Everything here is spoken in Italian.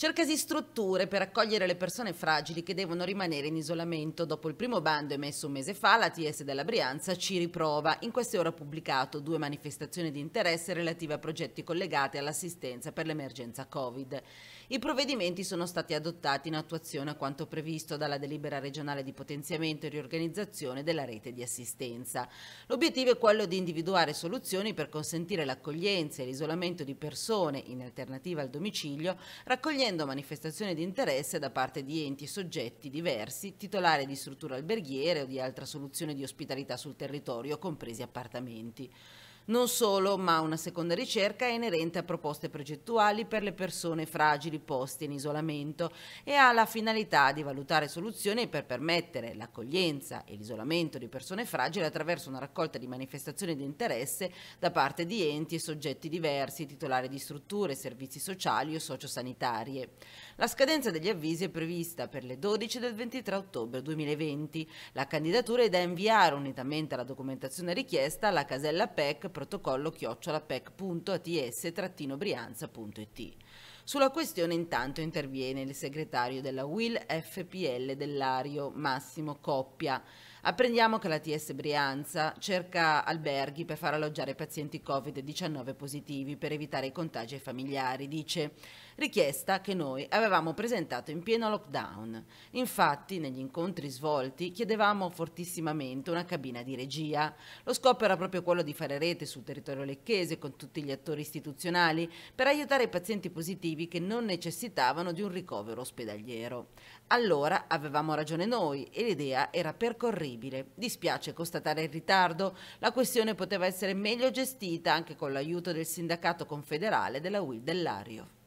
cercasi strutture per accogliere le persone fragili che devono rimanere in isolamento. Dopo il primo bando emesso un mese fa, la TS della Brianza ci riprova. In queste ore ha pubblicato due manifestazioni di interesse relative a progetti collegati all'assistenza per l'emergenza Covid. I provvedimenti sono stati adottati in attuazione a quanto previsto dalla delibera regionale di potenziamento e riorganizzazione della rete di assistenza. L'obiettivo è quello di individuare soluzioni per consentire l'accoglienza e l'isolamento di persone in alternativa al domicilio, raccogliendo esistendo manifestazione di interesse da parte di enti e soggetti diversi, titolari di strutture alberghiere o di altra soluzione di ospitalità sul territorio, compresi appartamenti. Non solo, ma una seconda ricerca è inerente a proposte progettuali per le persone fragili poste in isolamento e ha la finalità di valutare soluzioni per permettere l'accoglienza e l'isolamento di persone fragili attraverso una raccolta di manifestazioni di interesse da parte di enti e soggetti diversi, titolari di strutture, servizi sociali o sociosanitarie. La scadenza degli avvisi è prevista per le 12 del 23 ottobre 2020. La candidatura è da inviare unitamente alla documentazione richiesta alla casella PEC protocollo chiocciolapec.ats-brianza.it. Sulla questione intanto interviene il segretario della WIL FPL dell'Ario, Massimo Coppia. Apprendiamo che la TS Brianza cerca alberghi per far alloggiare pazienti Covid-19 positivi per evitare i contagi ai familiari, dice. Richiesta che noi avevamo presentato in pieno lockdown. Infatti, negli incontri svolti chiedevamo fortissimamente una cabina di regia. Lo scopo era proprio quello di fare rete sul territorio lecchese con tutti gli attori istituzionali per aiutare i pazienti positivi positivi che non necessitavano di un ricovero ospedaliero. Allora avevamo ragione noi e l'idea era percorribile. Dispiace constatare il ritardo, la questione poteva essere meglio gestita anche con l'aiuto del sindacato confederale della UIL dell'Ario.